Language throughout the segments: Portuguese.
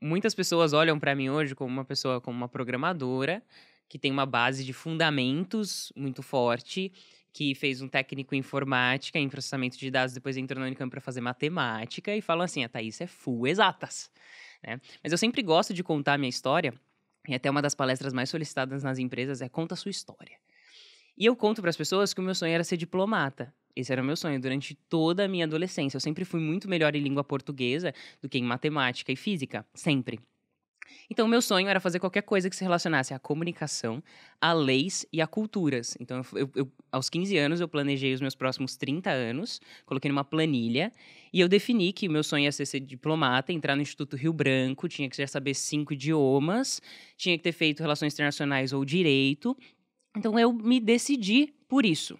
muitas pessoas olham para mim hoje como uma pessoa, como uma programadora, que tem uma base de fundamentos muito forte, que fez um técnico em informática, em processamento de dados, depois entrou na Unicamp para fazer matemática, e falam assim: a ah, Thaís é full exatas. Né? Mas eu sempre gosto de contar a minha história, e até uma das palestras mais solicitadas nas empresas é conta a sua história. E eu conto para as pessoas que o meu sonho era ser diplomata. Esse era o meu sonho durante toda a minha adolescência. Eu sempre fui muito melhor em língua portuguesa do que em matemática e física, sempre. Então, meu sonho era fazer qualquer coisa que se relacionasse à comunicação, a leis e a culturas. Então, eu, eu, aos 15 anos, eu planejei os meus próximos 30 anos, coloquei numa planilha e eu defini que o meu sonho ia ser, ser diplomata, entrar no Instituto Rio Branco, tinha que já saber cinco idiomas, tinha que ter feito relações internacionais ou direito. Então, eu me decidi por isso.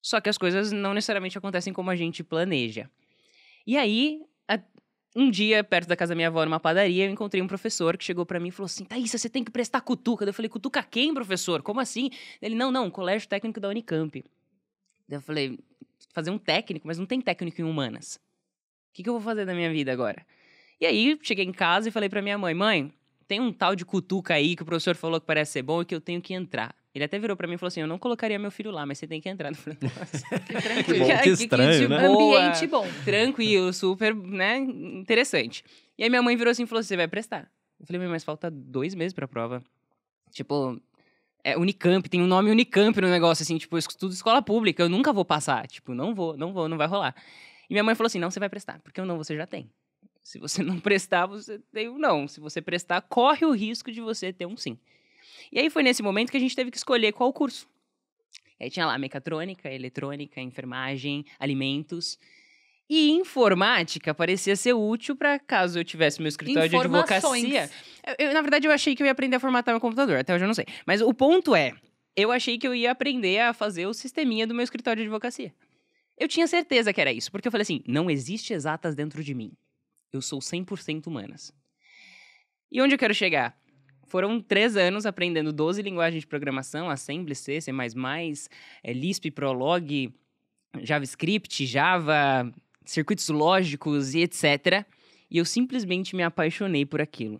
Só que as coisas não necessariamente acontecem como a gente planeja. E aí, a... um dia, perto da casa da minha avó, numa padaria, eu encontrei um professor que chegou para mim e falou assim: Thaisa, você tem que prestar cutuca. Eu falei: Cutuca quem, professor? Como assim? Ele: Não, não, colégio técnico da Unicamp. Eu falei: Fazer um técnico, mas não tem técnico em humanas. O que, que eu vou fazer da minha vida agora? E aí, cheguei em casa e falei para minha mãe: Mãe, tem um tal de cutuca aí que o professor falou que parece ser bom e que eu tenho que entrar. Ele até virou para mim e falou assim: Eu não colocaria meu filho lá, mas você tem que entrar. Eu falei, Nossa, que tranquilo. que, bom, que estranho, que, que, né? ambiente bom. Tranquilo, super, né? Interessante. E aí minha mãe virou assim e falou: assim, Você vai prestar. Eu falei, mas falta dois meses pra prova. Tipo, é Unicamp, tem um nome Unicamp no negócio, assim, tipo, eu estudo escola pública, eu nunca vou passar. Tipo, não vou, não vou, não vai rolar. E minha mãe falou assim: não, você vai prestar, porque o não você já tem. Se você não prestar, você tem um não. Se você prestar, corre o risco de você ter um sim. E aí foi nesse momento que a gente teve que escolher qual curso. E aí tinha lá mecatrônica, eletrônica, enfermagem, alimentos. E informática parecia ser útil para caso eu tivesse meu escritório de advocacia. Eu, eu, na verdade, eu achei que eu ia aprender a formatar meu computador, até hoje eu não sei. Mas o ponto é, eu achei que eu ia aprender a fazer o sisteminha do meu escritório de advocacia. Eu tinha certeza que era isso, porque eu falei assim: não existe exatas dentro de mim. Eu sou 100% humanas. E onde eu quero chegar? Foram três anos aprendendo 12 linguagens de programação, Assembly, C, C++, eh, Lisp, Prolog, JavaScript, Java, circuitos lógicos e etc. E eu simplesmente me apaixonei por aquilo.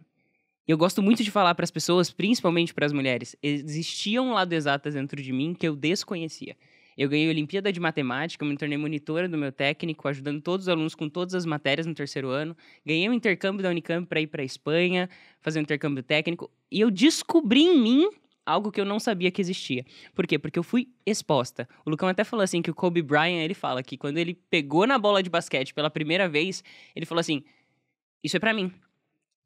Eu gosto muito de falar para as pessoas, principalmente para as mulheres, existia um lado exatas dentro de mim que eu desconhecia. Eu ganhei a Olimpíada de Matemática, me tornei monitora do meu técnico, ajudando todos os alunos com todas as matérias no terceiro ano. Ganhei um intercâmbio da Unicamp para ir para Espanha, fazer um intercâmbio técnico. E eu descobri em mim algo que eu não sabia que existia. Por quê? Porque eu fui exposta. O Lucão até falou assim que o Kobe Bryant, ele fala que quando ele pegou na bola de basquete pela primeira vez, ele falou assim: "Isso é para mim".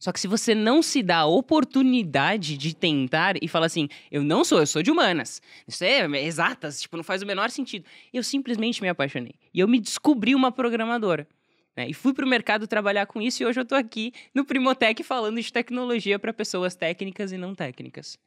Só que se você não se dá a oportunidade de tentar e fala assim, eu não sou, eu sou de humanas. Isso é, é exatas, tipo, não faz o menor sentido. Eu simplesmente me apaixonei. E eu me descobri uma programadora. Né? E fui para o mercado trabalhar com isso e hoje eu estou aqui no Primotec falando de tecnologia para pessoas técnicas e não técnicas.